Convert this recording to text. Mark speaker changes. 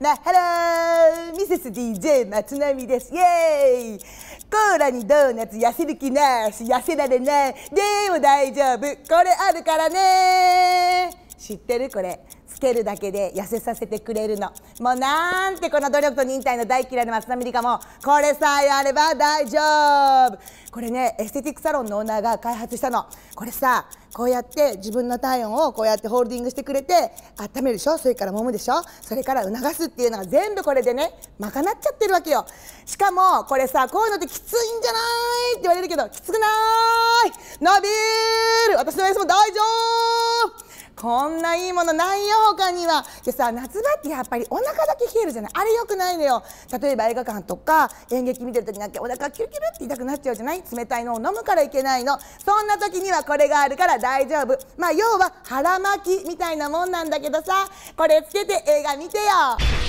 Speaker 1: なハローミセス DJ 松並ですイエーイコーラにドーナツ痩せる気なし痩せられないでも大丈夫これあるからね知ってるこれつけるだけで痩せさせてくれるのもうなんてこの努力と忍耐の大嫌いな松並美里香もこれさえあれば大丈夫これねエステティックサロンのオーナーが開発したのこれさこうやって自分の体温をこうやってホールディングしてくれて温めるでしょそれから揉むでしょそれから促すっていうのが全部これでね賄っちゃってるわけよしかもこれさこういうのってきついんじゃないって言われるけどきつくない伸びる私のやつも大丈夫こんないいものないよ他にはでさ夏場ってやっぱりお腹だけ冷えるじゃないあれよくないのよ例えば映画館とか演劇見てる時なんかお腹キュルキュルって痛くなっちゃうじゃない冷たいのを飲むからいけないのそんな時にはこれがあるから大丈夫まあ要は腹巻きみたいなもんなんだけどさこれつけて映画見てよ